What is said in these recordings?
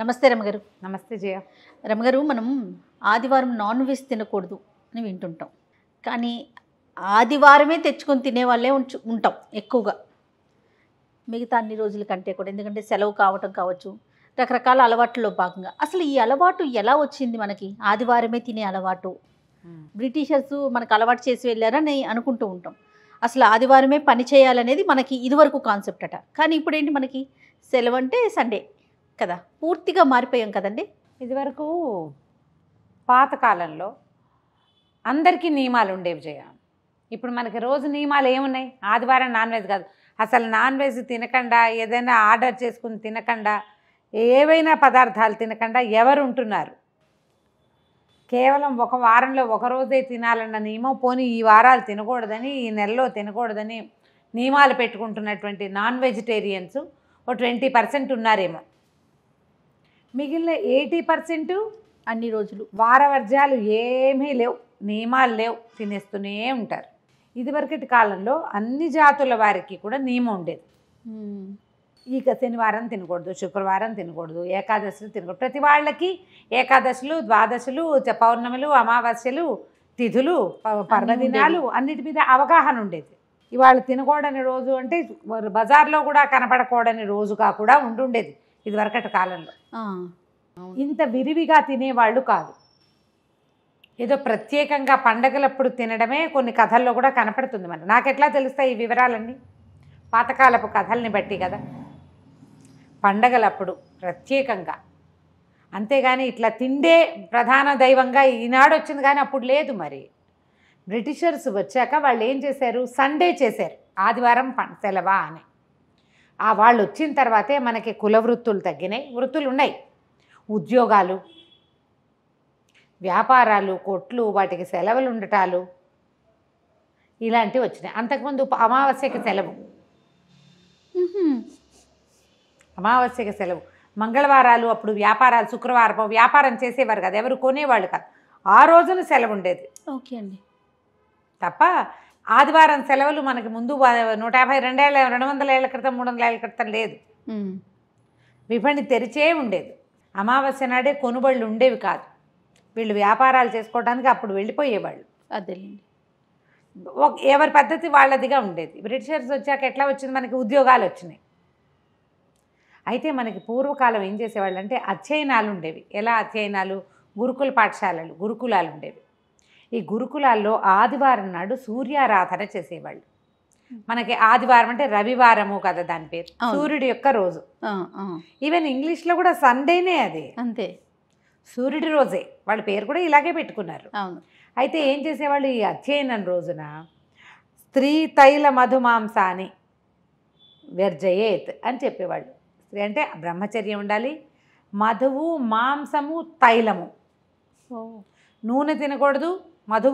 నమస్తే రమగారు నమస్తే జయ రమగారు మనం ఆదివారం నాన్ వెజ్ తినకూడదు అని వింటుంటాం కానీ ఆదివారమే తెచ్చుకొని తినేవాళ్ళే ఉంచు ఉంటాం ఎక్కువగా మిగతా అన్ని రోజుల కంటే కూడా ఎందుకంటే సెలవు కావటం కావచ్చు రకరకాల అలవాట్లలో భాగంగా అసలు ఈ అలవాటు ఎలా వచ్చింది మనకి ఆదివారమే తినే అలవాటు బ్రిటిషర్స్ మనకు అలవాటు చేసి వెళ్ళారని అనుకుంటూ ఉంటాం అసలు ఆదివారమే పని చేయాలనేది మనకి ఇదివరకు కాన్సెప్ట్ అట కానీ ఇప్పుడేంటి మనకి సెలవు అంటే సండే కదా పూర్తిగా మారిపోయాం కదండి ఇదివరకు పాతకాలంలో అందరికీ నియమాలు ఉండేవి జయ ఇప్పుడు మనకి రోజు నియమాలు ఏమున్నాయి ఆదివారం నాన్ వెజ్ కాదు అసలు నాన్ వెజ్ తినకుండా ఏదైనా ఆర్డర్ చేసుకుని తినకుండా ఏవైనా పదార్థాలు తినకుండా ఎవరు ఉంటున్నారు కేవలం ఒక వారంలో ఒక రోజే తినాలన్న నియమం పోనీ ఈ వారాలు తినకూడదని ఈ నెలలో తినకూడదని నియమాలు పెట్టుకుంటున్నటువంటి నాన్ వెజిటేరియన్స్ ఓ ట్వంటీ పర్సెంట్ ఉన్నారేమో మిగిలిన ఎయిటీ పర్సెంట్ అన్ని రోజులు వారవర్జాలు ఏమీ లేవు నియమాలు లేవు తినేస్తూనే ఉంటారు ఇదివరకటి కాలంలో అన్ని జాతుల వారికి కూడా నియమం ఉండేది ఇక శనివారం తినకూడదు శుక్రవారం తినకూడదు ఏకాదశులు తినకూడదు ప్రతి వాళ్ళకి ఏకాదశులు ద్వాదశులు పౌర్ణములు అమావాస్యలు తిథులు పర్వదినాలు అన్నిటి మీద అవగాహన ఉండేది ఇవాళ తినకూడని రోజు అంటే బజార్లో కూడా కనపడకూడని రోజుగా కూడా ఉండుండేది ఇదివరకటి కాలంలో ఇంత విరివిగా తినేవాళ్ళు కాదు ఏదో ప్రత్యేకంగా పండగలప్పుడు తినడమే కొన్ని కథల్లో కూడా కనపడుతుంది మరి ఎట్లా తెలుస్తాయి ఈ వివరాలన్నీ పాతకాలపు కథల్ని బట్టి కదా పండగలప్పుడు ప్రత్యేకంగా అంతేగాని ఇట్లా తిండే ప్రధాన దైవంగా ఈనాడు వచ్చింది కానీ అప్పుడు లేదు మరి బ్రిటిషర్స్ వచ్చాక వాళ్ళు ఏం చేశారు సండే చేశారు ఆదివారం సెలవా అని ఆ వాళ్ళు వచ్చిన తర్వాతే మనకి కుల వృత్తులు తగ్గినాయి వృత్తులు ఉన్నాయి ఉద్యోగాలు వ్యాపారాలు కొట్లు వాటికి సెలవులు ఉండటాలు ఇలాంటివి వచ్చినాయి అంతకుముందు అమావాస్యకి సెలవు అమావాస్యకి సెలవు మంగళవారాలు అప్పుడు వ్యాపారాలు శుక్రవారం వ్యాపారం చేసేవారు కదా ఎవరు కొనేవాళ్ళు కాదు ఆ రోజున సెలవు ఉండేది ఓకే అండి తప్ప ఆదివారం సెలవులు మనకి ముందు నూట యాభై రెండేళ్ళ రెండు వందల ఏళ్ళ క్రితం మూడు వందల ఏళ్ళ క్రితం లేదు విపణి తెరిచే ఉండేది అమావాస్య నాడే కొనుబళ్ళు ఉండేవి కాదు వీళ్ళు వ్యాపారాలు చేసుకోవడానికి అప్పుడు వెళ్ళిపోయేవాళ్ళు అదేలేండి ఎవరి పద్ధతి వాళ్ళదిగా ఉండేది బ్రిటిషర్స్ వచ్చాక ఎట్లా వచ్చింది మనకి ఉద్యోగాలు వచ్చినాయి అయితే మనకి పూర్వకాలం ఏం చేసేవాళ్ళు అంటే అధ్యయనాలు ఉండేవి ఎలా అధ్యయనాలు గురుకుల పాఠశాలలు గురుకులాలు ఉండేవి ఈ గురుకులాల్లో ఆదివారం నాడు సూర్యారాధన చేసేవాళ్ళు మనకి ఆదివారం అంటే రవివారము కదా దాని పేరు సూర్యుడి యొక్క రోజు ఈవెన్ ఇంగ్లీష్లో కూడా సండేనే అది అంతే సూర్యుడి రోజే వాళ్ళ పేరు కూడా ఇలాగే పెట్టుకున్నారు అయితే ఏం చేసేవాళ్ళు ఈ అధ్యయనం రోజున స్త్రీ తైల మధుమాంసాని వెర్జయేత్ అని చెప్పేవాళ్ళు స్త్రీ అంటే బ్రహ్మచర్యం ఉండాలి మధువు మాంసము తైలము నూనె తినకూడదు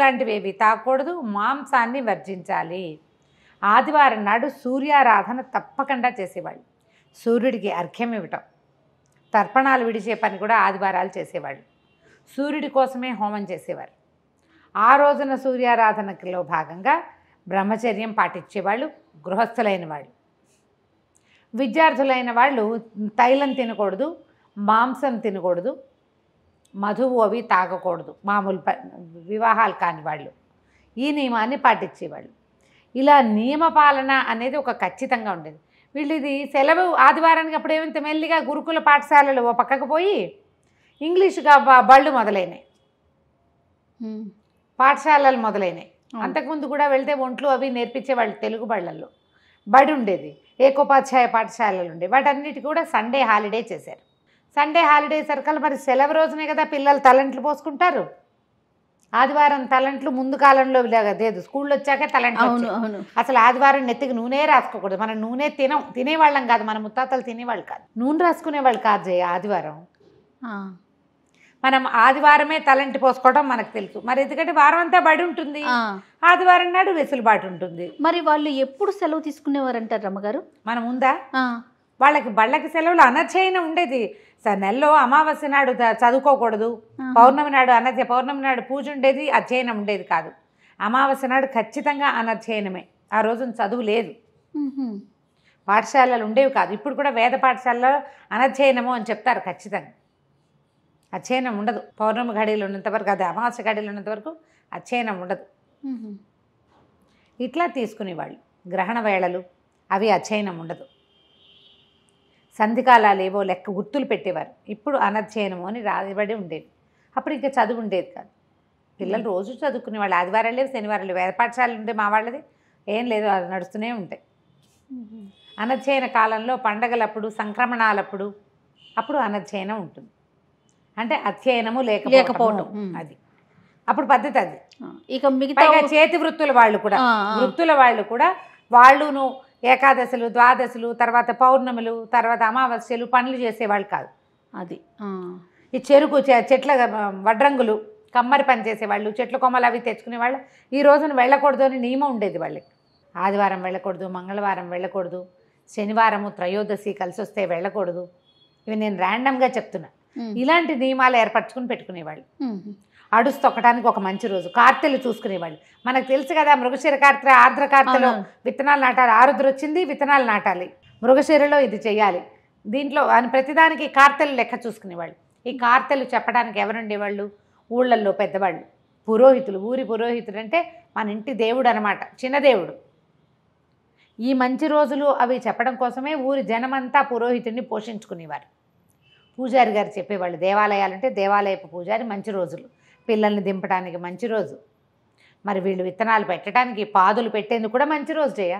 లాంటివి ఏవి తాకూడదు మాంసాన్ని వర్జించాలి ఆదివారం నాడు సూర్యారాధన తప్పకుండా చేసేవాళ్ళు సూర్యుడికి అర్ఘ్యం ఇవ్వటం తర్పణాలు విడిచే పని కూడా ఆదివారాలు చేసేవాళ్ళు సూర్యుడి కోసమే హోమం చేసేవారు ఆ రోజున సూర్యారాధనలో భాగంగా బ్రహ్మచర్యం పాటించేవాళ్ళు గృహస్థులైన వాళ్ళు విద్యార్థులైన వాళ్ళు తైలం తినకూడదు మాంసం తినకూడదు మధువు అవి తాగకూడదు మామూలు వివాహాలు కాని వాళ్ళు ఈ నియమాన్ని పాటించేవాళ్ళు ఇలా నియమ పాలన అనేది ఒక ఖచ్చితంగా ఉండేది వీళ్ళు ఇది సెలవు ఆదివారానికి అప్పుడు ఏమంత మెల్లిగా గురుకుల పాఠశాలలు ఓ పక్కకు పోయి ఇంగ్లీషుగా బళ్ళు మొదలైనాయి పాఠశాలలు మొదలైనాయి అంతకుముందు కూడా వెళ్తే ఒంట్లు అవి నేర్పించేవాళ్ళు తెలుగు బళ్ళల్లో బడి ఉండేది ఏకోపాధ్యాయ పాఠశాలలు ఉండేవి వాటన్నిటి కూడా సండే హాలిడే చేశారు సండే హాలిడే సర్కల్ మరి సెలవు రోజునే కదా పిల్లలు తలంట్లు పోసుకుంటారు ఆదివారం తలంట్లు ముందు కాలంలో లేదు స్కూల్లో వచ్చాక తలంట్లు అవును అవును అసలు ఆదివారం నెత్తికి నూనె రాసుకోకూడదు మనం నూనె తినం తినేవాళ్ళం కాదు మన ముత్తాతలు తినేవాళ్ళు కాదు నూనె రాసుకునేవాళ్ళు కాదు జయ ఆదివారం మనం ఆదివారమే తలంటి పోసుకోవడం మనకు తెలుసు మరి ఎందుకంటే వారం అంతా బడి ఉంటుంది ఆదివారం నాడు వెసులుబాటు ఉంటుంది మరి వాళ్ళు ఎప్పుడు సెలవు తీసుకునేవారు అంటారు రమ్మగారు మనం ఉందా వాళ్ళకి బళ్ళకి సెలవులు అనర్చైన ఉండేది నెలలో అమావాస్య నాడు చదువుకోకూడదు పౌర్ణమి నాడు అనధ్య పౌర్ణమి నాడు పూజ ఉండేది అధ్యయనం ఉండేది కాదు అమావాస్య నాడు ఖచ్చితంగా అనధ్యయనమే ఆ రోజున చదువు లేదు పాఠశాలలు ఉండేవి కాదు ఇప్పుడు కూడా వేద పాఠశాలలో అనధ్యయనము అని చెప్తారు ఖచ్చితంగా అధ్యయనం ఉండదు పౌర్ణమి గడియలు ఉన్నంత వరకు అది అమావాస్య గడియలు ఉన్నంత వరకు అధ్యయనం ఉండదు ఇట్లా తీసుకునేవాళ్ళు గ్రహణ వేళలు అవి అధ్యయనం ఉండదు సంధికాలాలు ఏవో లెక్క గుర్తులు పెట్టేవారు ఇప్పుడు అనధ్యయనము అని రాయబడి ఉండేది అప్పుడు ఇంకా చదువు ఉండేది కాదు పిల్లలు రోజు చదువుకునే వాళ్ళు ఆదివారాలు లేవు శనివారాలు లేవు పాఠశాలలు ఉండే మా వాళ్ళది ఏం లేదు అది నడుస్తూనే ఉంటాయి అనధ్యయన కాలంలో పండగలప్పుడు సంక్రమణాలప్పుడు అప్పుడు అనధ్యయనం ఉంటుంది అంటే అధ్యయనము లేక లేకపోవడం అది అప్పుడు పద్ధతి అది ఇక మిగతా చేతి వృత్తుల వాళ్ళు కూడా వృత్తుల వాళ్ళు కూడా వాళ్ళును ఏకాదశులు ద్వాదశులు తర్వాత పౌర్ణములు తర్వాత అమావాస్యలు పనులు చేసేవాళ్ళు కాదు అది ఈ చెరుకు చెట్ల వడ్రంగులు కమ్మరి పని చేసేవాళ్ళు చెట్ల కొమ్మలు అవి తెచ్చుకునేవాళ్ళు ఈ రోజున వెళ్ళకూడదు అని నియమం ఉండేది వాళ్ళకి ఆదివారం వెళ్ళకూడదు మంగళవారం వెళ్ళకూడదు శనివారము త్రయోదశి కలిసి వస్తే వెళ్ళకూడదు ఇవి నేను ర్యాండమ్గా చెప్తున్నా ఇలాంటి నియమాలు ఏర్పరచుకుని పెట్టుకునేవాళ్ళు అడుసు తొక్కడానికి ఒక మంచి రోజు కార్తెలు చూసుకునేవాళ్ళు మనకు తెలుసు కదా మృగశిర కార్తె ఆర్ద్ర కార్తెలో విత్తనాలు నాటాలి ఆరుద్ర వచ్చింది విత్తనాలు నాటాలి మృగశిరలో ఇది చేయాలి దీంట్లో ప్రతిదానికి కార్తెలు లెక్క చూసుకునేవాళ్ళు ఈ కార్తెలు చెప్పడానికి ఎవరుండేవాళ్ళు ఊళ్ళల్లో పెద్దవాళ్ళు పురోహితులు ఊరి పురోహితుడు అంటే మన ఇంటి దేవుడు అనమాట చిన్న దేవుడు ఈ మంచి రోజులు అవి చెప్పడం కోసమే ఊరి జనమంతా పురోహితుడిని పోషించుకునేవారు పూజారి గారు చెప్పేవాళ్ళు దేవాలయాలు అంటే దేవాలయపు పూజారి మంచి రోజులు పిల్లల్ని దింపడానికి మంచి రోజు మరి వీళ్ళు విత్తనాలు పెట్టడానికి పాదులు పెట్టేందుకు కూడా మంచి రోజు చేయ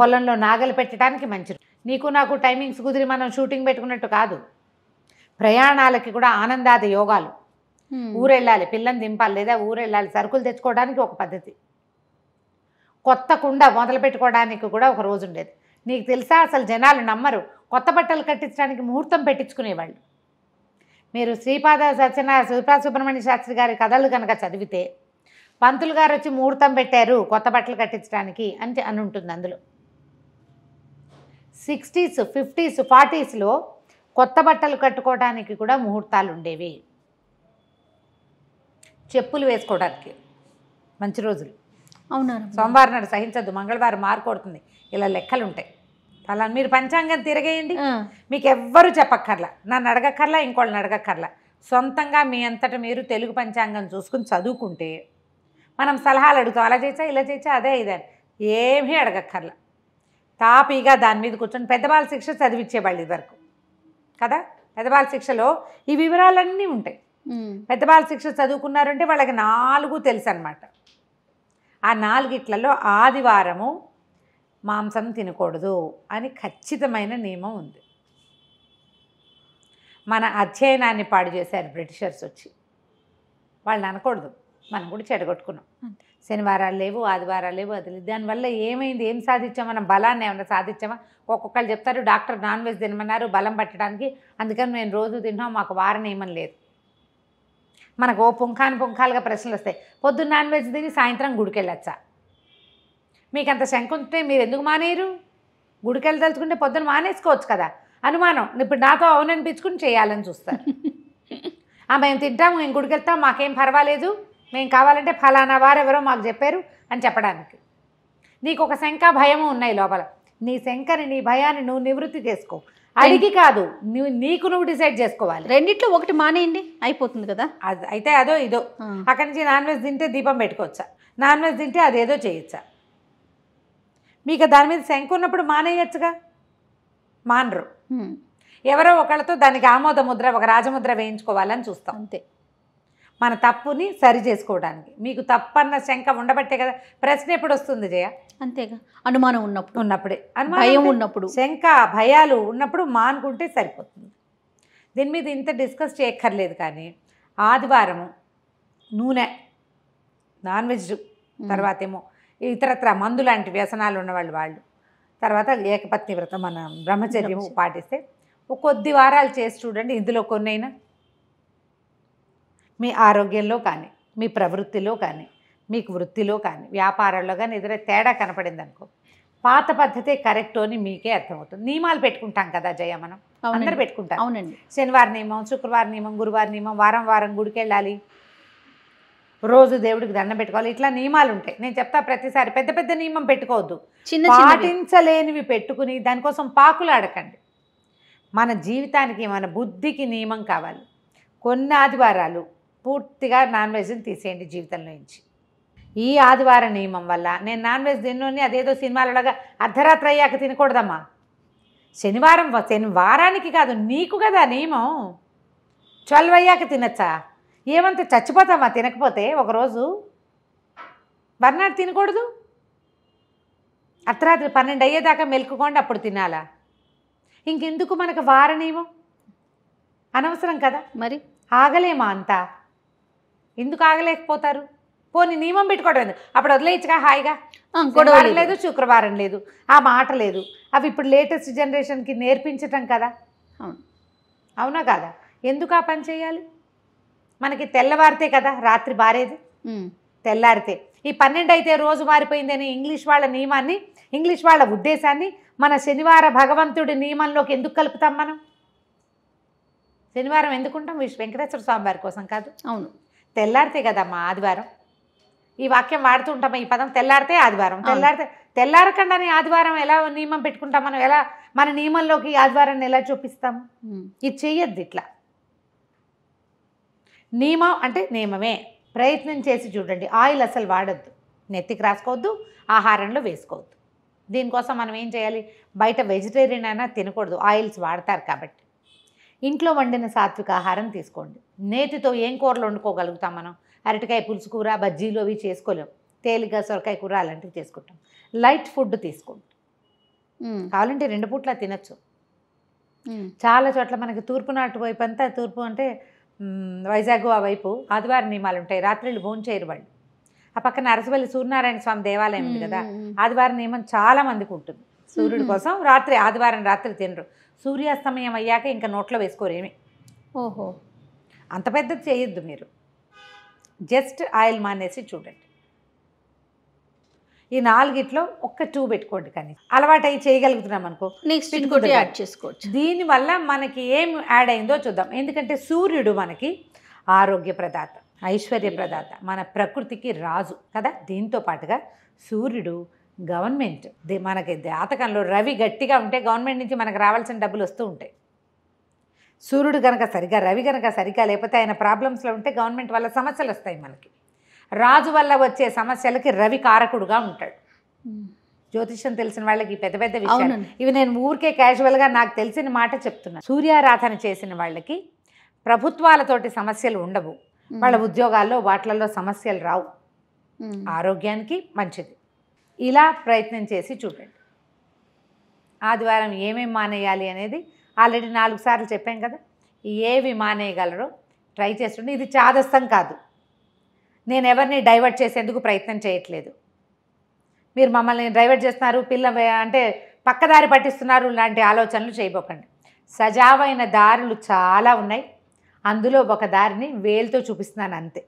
పొలంలో నాగలు పెట్టడానికి మంచి నీకు నాకు టైమింగ్స్ కుదిరి మనం షూటింగ్ పెట్టుకున్నట్టు కాదు ప్రయాణాలకి కూడా ఆనందాది యోగాలు ఊరెళ్ళాలి పిల్లని దింపాలి లేదా ఊరెళ్ళాలి సరుకులు తెచ్చుకోవడానికి ఒక పద్ధతి కొత్త కుండ మొదలు పెట్టుకోవడానికి కూడా ఒక రోజు ఉండేది నీకు తెలుసా అసలు జనాలు నమ్మరు కొత్త బట్టలు కట్టించడానికి ముహూర్తం పెట్టించుకునేవాళ్ళు మీరు శ్రీపాద సత్యనారాయణ శిల్పా సుబ్రహ్మణ్య శాస్త్రి గారి కథలు కనుక చదివితే పంతులు గారు వచ్చి ముహూర్తం పెట్టారు కొత్త బట్టలు కట్టించడానికి అని అని ఉంటుంది అందులో సిక్స్టీస్ ఫిఫ్టీస్ ఫార్టీస్లో కొత్త బట్టలు కట్టుకోవడానికి కూడా ముహూర్తాలు ఉండేవి చెప్పులు వేసుకోవడానికి మంచి రోజులు అవునా సోమవారం నాడు సహించద్దు మంగళవారం మార్కొడుతుంది ఇలా లెక్కలు ఉంటాయి అలా మీరు పంచాంగం తిరగేయండి మీకు ఎవ్వరు చెప్పక్కర్లా నన్ను అడగక్కర్లా ఇంకోళ్ళని అడగక్కర్లా సొంతంగా మీ అంతట మీరు తెలుగు పంచాంగం చూసుకుని చదువుకుంటే మనం సలహాలు అడుగుతాం అలా చేసా ఇలా చేసా అదే అని ఏమీ అడగక్కర్లా తాపీగా దాని మీద కూర్చొని పెద్దవాళ్ళ శిక్ష చదివించేవాళ్ళు వరకు కదా పెద్దవాళ్ళ శిక్షలో ఈ వివరాలన్నీ ఉంటాయి పెద్దవాళ్ళ శిక్ష చదువుకున్నారంటే వాళ్ళకి నాలుగు తెలుసు అనమాట ఆ నాలుగిట్లలో ఆదివారము మాంసం తినకూడదు అని ఖచ్చితమైన నియమం ఉంది మన అధ్యయనాన్ని పాడు చేశారు బ్రిటిషర్స్ వచ్చి వాళ్ళు అనకూడదు మనం కూడా చెడగొట్టుకున్నాం శనివారాలు లేవు ఆదివారాలు లేవు అది దానివల్ల ఏమైంది ఏం సాధించాం మనం బలాన్ని ఏమైనా సాధించామా ఒక్కొక్కరు చెప్తారు డాక్టర్ నాన్ వెజ్ తినమన్నారు బలం పట్టడానికి అందుకని మేము రోజు తిన్నాం మాకు వారం నియమం లేదు మనకు ఓ పుంఖాను పుంఖాలుగా ప్రశ్నలు వస్తాయి పొద్దున్న నాన్ వెజ్ తిని సాయంత్రం గుడికెళ్ళొచ్చా మీకు అంత శంఖ ఉంటే మీరు ఎందుకు మానేయరు గుడికి వెళ్ళదలుచుకుంటే పొద్దున మానేసుకోవచ్చు కదా అనుమానం ఇప్పుడు నాతో అవుననిపించుకుని చేయాలని చూస్తారు మేము తింటాము మేము గుడికి వెళ్తాం మాకేం పర్వాలేదు మేము కావాలంటే ఫలానా వారెవరో మాకు చెప్పారు అని చెప్పడానికి నీకు ఒక శంక భయము ఉన్నాయి లోపల నీ శంకని నీ భయాన్ని నువ్వు నివృత్తి చేసుకో అడిగి కాదు నువ్వు నీకు నువ్వు డిసైడ్ చేసుకోవాలి రెండిట్లో ఒకటి మానేయండి అయిపోతుంది కదా అది అయితే అదో ఇదో అక్కడి నుంచి నాన్ వెజ్ తింటే దీపం పెట్టుకోవచ్చా నాన్ వెజ్ తింటే అదేదో చేయొచ్చా మీకు దాని మీద శంకు ఉన్నప్పుడు మానేయచ్చుగా మానరు ఎవరో ఒకళ్ళతో దానికి ఆమోద ముద్ర ఒక రాజముద్ర వేయించుకోవాలని చూస్తాం అంతే మన తప్పుని సరి చేసుకోవడానికి మీకు తప్పన్న శంక ఉండబట్టే కదా ప్రశ్న ఎప్పుడు వస్తుంది జయ అంతేగా అనుమానం ఉన్నప్పుడు ఉన్నప్పుడే అనుమానం ఉన్నప్పుడు శంక భయాలు ఉన్నప్పుడు మానుకుంటే సరిపోతుంది దీని మీద ఇంత డిస్కస్ చేయక్కర్లేదు కానీ ఆదివారం నూనె నాన్ వెజ్ తర్వాత ఏమో ఇతరత్ర మందు లాంటి వ్యసనాలు ఉన్నవాళ్ళు వాళ్ళు తర్వాత ఏకపత్ని వ్రతం మన బ్రహ్మచర్యం పాటిస్తే కొద్ది వారాలు చేసి చూడండి ఇందులో కొన్నైనా మీ ఆరోగ్యంలో కానీ మీ ప్రవృత్తిలో కానీ మీకు వృత్తిలో కానీ వ్యాపారంలో కానీ ఎదురే తేడా కనపడింది అనుకో పాత పద్ధతే కరెక్ట్ అని మీకే అర్థమవుతుంది నియమాలు పెట్టుకుంటాం కదా జయ మనం అందరూ పెట్టుకుంటాం అవునండి శనివారం నియమం శుక్రవారం నియమం గురువారం నియమం వారం వారం గుడికి వెళ్ళాలి రోజు దేవుడికి దండం పెట్టుకోవాలి ఇట్లా నియమాలు ఉంటాయి నేను చెప్తా ప్రతిసారి పెద్ద పెద్ద నియమం పెట్టుకోవద్దు చిన్న పాటించలేనివి పెట్టుకుని దానికోసం పాకులు ఆడకండి మన జీవితానికి మన బుద్ధికి నియమం కావాలి కొన్ని ఆదివారాలు పూర్తిగా నాన్ వెజ్ని తీసేయండి జీవితంలో నుంచి ఈ ఆదివారం నియమం వల్ల నేను నాన్ వెజ్ తిన్నోని అదేదో సినిమాలలాగా అర్ధరాత్రి అయ్యాక తినకూడదమ్మా శనివారం శనివారానికి కాదు నీకు కదా నియమం ట్వెల్వ్ అయ్యాక తినచ్చా ఏమంత చచ్చిపోతామా తినకపోతే ఒకరోజు మర్నాడు తినకూడదు అర్ధరాత్రి పన్నెండు అయ్యేదాకా మెలుకుకోండి అప్పుడు తినాలా ఇంకెందుకు మనకు వారణీయం అనవసరం కదా మరి ఆగలేమా అంతా ఎందుకు ఆగలేకపోతారు పోనీ నియమం పెట్టుకోవడం అప్పుడు వదిలేయచ్చుగా హాయిగా గొడవలు లేదు శుక్రవారం లేదు ఆ మాట లేదు అవి ఇప్పుడు లేటెస్ట్ జనరేషన్కి నేర్పించటం కదా అవునా కాదా ఎందుకు ఆ పని చేయాలి మనకి తెల్లవారితే కదా రాత్రి బారేది తెల్లారితే ఈ పన్నెండు అయితే రోజు మారిపోయింది అని ఇంగ్లీష్ వాళ్ళ నియమాన్ని ఇంగ్లీష్ వాళ్ళ ఉద్దేశాన్ని మన శనివార భగవంతుడి నియమంలోకి ఎందుకు కలుపుతాం మనం శనివారం ఎందుకుంటాం విశ్వ వెంకటేశ్వర స్వామి వారి కోసం కాదు అవును తెల్లారితే కదమ్మా ఆదివారం ఈ వాక్యం వాడుతూ ఉంటాం ఈ పదం తెల్లారితే ఆదివారం తెల్లారితే తెల్లారకుండానే ఆదివారం ఎలా నియమం పెట్టుకుంటాం మనం ఎలా మన నియమంలోకి ఆదివారాన్ని ఎలా చూపిస్తాము ఇది చేయొద్దు ఇట్లా నియమం అంటే నియమమే ప్రయత్నం చేసి చూడండి ఆయిల్ అసలు వాడద్దు నెత్తికి రాసుకోవద్దు ఆహారంలో వేసుకోవద్దు దీనికోసం మనం ఏం చేయాలి బయట వెజిటేరియన్ అయినా తినకూడదు ఆయిల్స్ వాడతారు కాబట్టి ఇంట్లో వండిన సాత్విక ఆహారం తీసుకోండి నేతితో ఏం కూరలు వండుకోగలుగుతాం మనం అరటికాయ పులుసు కూర బజ్జీలు అవి చేసుకోలేం తేలిగా సొరకాయ కూర అలాంటివి చేసుకుంటాం లైట్ ఫుడ్ తీసుకోండి కావాలంటే రెండు పూట్ల తినచ్చు చాలా చోట్ల మనకి తూర్పు నాటు వైపు అంతా తూర్పు అంటే వైజాగ్ ఆ వైపు ఆదివారం నియమాలు ఉంటాయి రాత్రిళ్ళు భోంచేయరు వాళ్ళు ఆ పక్కన అరసవల్లి సూర్యనారాయణ స్వామి దేవాలయం ఉంది కదా ఆదివారం నియమం చాలా మందికి ఉంటుంది సూర్యుడి కోసం రాత్రి ఆదివారం రాత్రి తినరు సూర్యాస్తమయం అయ్యాక ఇంకా నోట్లో వేసుకోరు ఏమి ఓహో అంత పెద్దది చేయొద్దు మీరు జస్ట్ ఆయిల్ మానేసి చూడండి ఈ నాలుగిట్లో ఒక్క టూ పెట్టుకోండి కానీ అలవాటు అయి చేయగలుగుతున్నాం అనుకో నెక్స్ట్ ఇంకోటి యాడ్ చేసుకోవచ్చు దీనివల్ల మనకి ఏం యాడ్ అయిందో చూద్దాం ఎందుకంటే సూర్యుడు మనకి ఆరోగ్య ప్రదాత ఐశ్వర్య ప్రదాత మన ప్రకృతికి రాజు కదా దీంతో పాటుగా సూర్యుడు గవర్నమెంట్ మనకి జాతకంలో రవి గట్టిగా ఉంటే గవర్నమెంట్ నుంచి మనకు రావాల్సిన డబ్బులు వస్తూ ఉంటాయి సూర్యుడు కనుక సరిగా రవి కనుక సరిగా లేకపోతే ఆయన ప్రాబ్లమ్స్లో ఉంటే గవర్నమెంట్ వల్ల సమస్యలు వస్తాయి మనకి రాజు వల్ల వచ్చే సమస్యలకి రవి కారకుడుగా ఉంటాడు జ్యోతిష్యం తెలిసిన వాళ్ళకి పెద్ద పెద్ద విషయం ఇవి నేను ఊరికే క్యాజువల్గా నాకు తెలిసిన మాట చెప్తున్నాను సూర్యారాధన చేసిన వాళ్ళకి ప్రభుత్వాలతోటి సమస్యలు ఉండవు వాళ్ళ ఉద్యోగాల్లో వాటిలలో సమస్యలు రావు ఆరోగ్యానికి మంచిది ఇలా ప్రయత్నం చేసి చూడండి ఆదివారం ఏమేం మానేయాలి అనేది ఆల్రెడీ నాలుగు సార్లు చెప్పాం కదా ఏవి మానేయగలరో ట్రై చేస్తుండే ఇది చాదస్తం కాదు నేను ఎవరిని డైవర్ట్ చేసేందుకు ప్రయత్నం చేయట్లేదు మీరు మమ్మల్ని డైవర్ట్ చేస్తున్నారు పిల్ల అంటే పక్కదారి పట్టిస్తున్నారు లాంటి ఆలోచనలు చేయబోకండి సజావైన దారులు చాలా ఉన్నాయి అందులో ఒక దారిని వేలుతో చూపిస్తున్నాను అంతే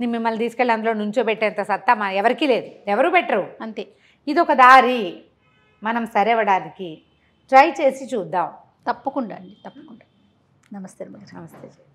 నేను మిమ్మల్ని తీసుకెళ్ళి అందులో నుంచో పెట్టేంత సత్తా మా ఎవరికీ లేదు ఎవరు పెట్టరు అంతే ఇది ఒక దారి మనం సరేవడానికి ట్రై చేసి చూద్దాం తప్పకుండా అండి తప్పకుండా నమస్తే నమస్తే